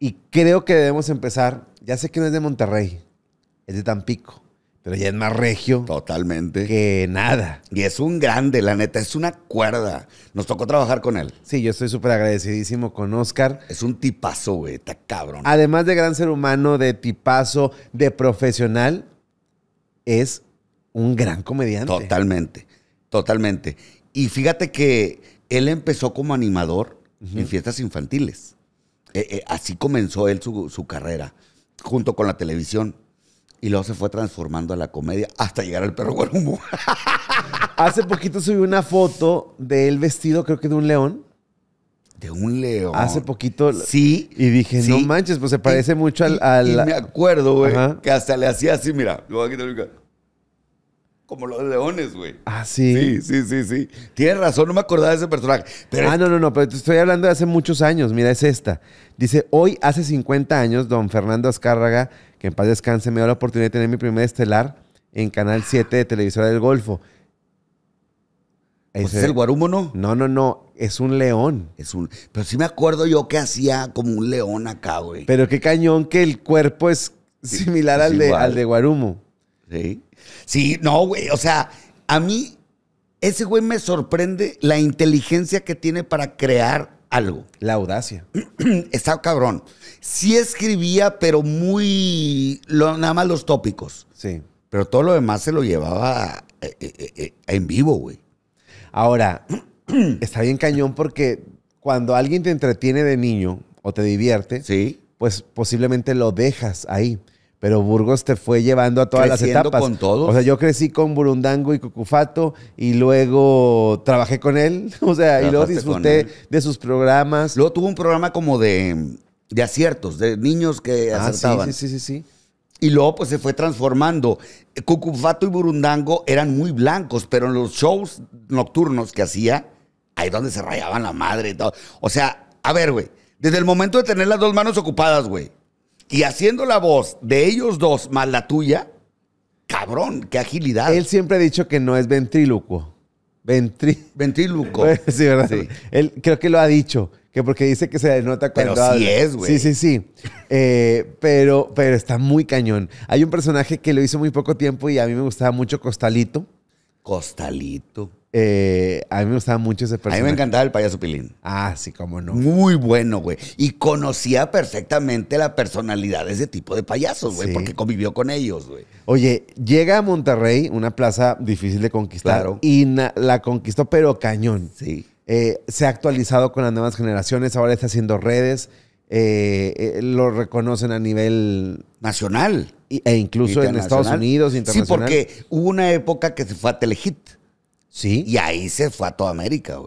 Y creo que debemos empezar, ya sé que no es de Monterrey, es de Tampico, pero ya es más regio. Totalmente. Que nada. Y es un grande, la neta, es una cuerda. Nos tocó trabajar con él. Sí, yo estoy súper agradecidísimo con Oscar. Es un tipazo, güey, está cabrón. Además de gran ser humano, de tipazo, de profesional, es un gran comediante. Totalmente, totalmente. Y fíjate que él empezó como animador en fiestas infantiles. Eh, eh, así comenzó él su, carrera, junto con la televisión. Y luego se fue transformando a la comedia hasta llegar al perro Guarumbo. Hace poquito subí una foto de él vestido, creo que de un león. De un león. Hace poquito. Sí. Y dije, no manches, pues se parece mucho al, al. Y me acuerdo, güey, que hasta le hacía así, mira. Lo voy a quitar como los leones, güey. Ah, sí. Sí, sí, sí, sí. Tienes razón, no me acordaba de ese personaje. Ah, no, no, no, pero te estoy hablando de hace muchos años. Mira, es esta. Dice, hoy, hace 50 años, don Fernando Azcárraga, que en paz descanse, me dio la oportunidad de tener mi primer estelar en Canal 7 de Televisora del Golfo. Pues es el guarumo, ¿no? No, no, no. Es un león. Es un. Pero sí me acuerdo yo que hacía como un león acá, güey. Pero qué cañón que el cuerpo es similar al, de, al de guarumo. Sí, sí no, güey. O sea, a mí ese güey me sorprende la inteligencia que tiene para crear algo. La audacia. Está cabrón. Sí escribía, pero muy. Lo, nada más los tópicos. Sí. Pero todo lo demás se lo llevaba eh, eh, eh, en vivo, güey. Ahora, está bien cañón porque cuando alguien te entretiene de niño o te divierte, sí. pues posiblemente lo dejas ahí pero Burgos te fue llevando a todas las etapas. con todos. O sea, yo crecí con Burundango y Cucufato y luego trabajé con él, o sea, y luego disfruté de sus programas. Luego tuvo un programa como de, de aciertos, de niños que ah, acertaban. Sí, sí, sí, sí. Y luego pues se fue transformando. Cucufato y Burundango eran muy blancos, pero en los shows nocturnos que hacía, ahí donde se rayaban la madre y todo. O sea, a ver, güey, desde el momento de tener las dos manos ocupadas, güey y haciendo la voz de ellos dos más la tuya, cabrón, qué agilidad. Él siempre ha dicho que no es ventríluco. Ventri... sí, ¿verdad? Sí. Él creo que lo ha dicho, que porque dice que se denota cuando Pero sí es, güey. Sí, sí, sí. Eh, pero, pero está muy cañón. Hay un personaje que lo hizo muy poco tiempo y a mí me gustaba mucho, Costalito. Costalito. Eh, a mí me gustaba mucho ese personaje. A mí me encantaba el payaso Pilín. Ah, sí, cómo no. Muy bueno, güey. Y conocía perfectamente la personalidad de ese tipo de payasos, güey, porque convivió con ellos, güey. Oye, llega a Monterrey, una plaza difícil de conquistar. Y la conquistó, pero cañón. Sí. Eh, se ha actualizado con las nuevas generaciones, ahora está haciendo redes. Eh, eh, lo reconocen a nivel nacional e incluso en Estados Unidos Sí, porque hubo una época que se fue a Telehit. Sí. Y ahí se fue a toda América, güey.